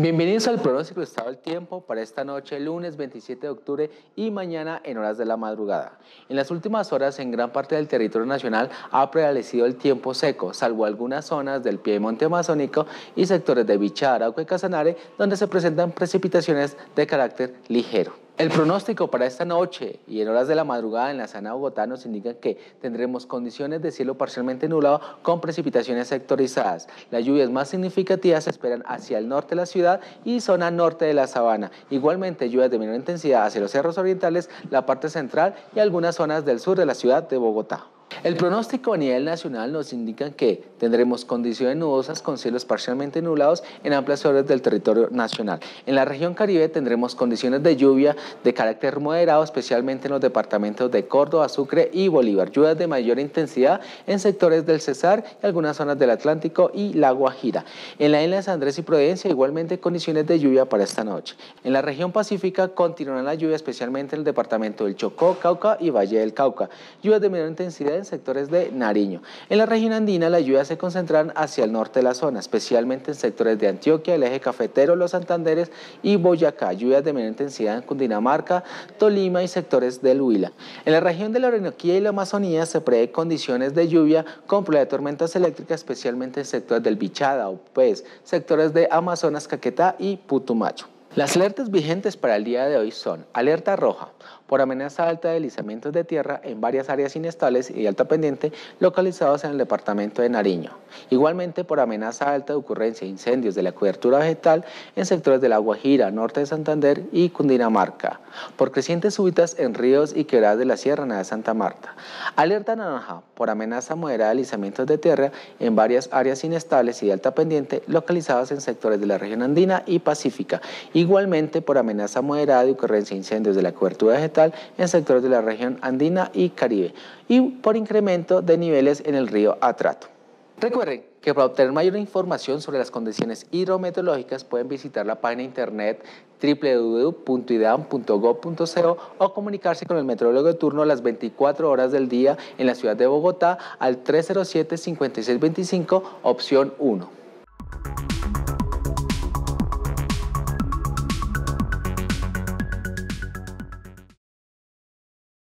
Bienvenidos al pronóstico de estado del tiempo para esta noche, lunes 27 de octubre y mañana en horas de la madrugada. En las últimas horas, en gran parte del territorio nacional ha prevalecido el tiempo seco, salvo algunas zonas del Monte amazónico y sectores de Bichara, o y Casanare, donde se presentan precipitaciones de carácter ligero. El pronóstico para esta noche y en horas de la madrugada en la zona Bogotá nos indica que tendremos condiciones de cielo parcialmente nublado con precipitaciones sectorizadas. Las lluvias más significativas se esperan hacia el norte de la ciudad y zona norte de la sabana. Igualmente lluvias de menor intensidad hacia los cerros orientales, la parte central y algunas zonas del sur de la ciudad de Bogotá. El pronóstico a nivel nacional nos indica que tendremos condiciones nudosas con cielos parcialmente nublados en amplias áreas del territorio nacional. En la región Caribe tendremos condiciones de lluvia de carácter moderado, especialmente en los departamentos de Córdoba, Sucre y Bolívar. Lluvias de mayor intensidad en sectores del Cesar y algunas zonas del Atlántico y la Guajira. En la isla de San Andrés y Providencia, igualmente condiciones de lluvia para esta noche. En la región Pacífica continuarán la lluvia, especialmente en el departamento del Chocó, Cauca y Valle del Cauca. Lluvias de menor intensidad en sectores de Nariño. En la región andina, las lluvias se concentran hacia el norte de la zona, especialmente en sectores de Antioquia, el eje cafetero, los Santanderes y Boyacá. Lluvias de menor intensidad en Cundinamarca, Tolima y sectores del Huila. En la región de la Orinoquía y la Amazonía se prevé condiciones de lluvia con problemas de tormentas eléctricas, especialmente en sectores del Bichada, Pez, sectores de Amazonas, Caquetá y Putumacho las alertas vigentes para el día de hoy son alerta roja por amenaza alta de deslizamientos de tierra en varias áreas inestables y de alta pendiente localizadas en el departamento de Nariño. Igualmente por amenaza alta de ocurrencia de incendios de la cobertura vegetal en sectores de La Guajira, norte de Santander y Cundinamarca. Por crecientes súbitas en ríos y quebradas de la Sierra de Santa Marta. Alerta naranja por amenaza moderada de deslizamientos de tierra en varias áreas inestables y de alta pendiente localizadas en sectores de la región andina y pacífica. Y igualmente por amenaza moderada y ocurrencia de incendios de la cobertura vegetal en sectores de la región andina y Caribe, y por incremento de niveles en el río Atrato. Recuerden que para obtener mayor información sobre las condiciones hidrometeorológicas pueden visitar la página internet www.ideam.gov.co o comunicarse con el metrólogo de turno a las 24 horas del día en la ciudad de Bogotá al 307-5625, opción 1.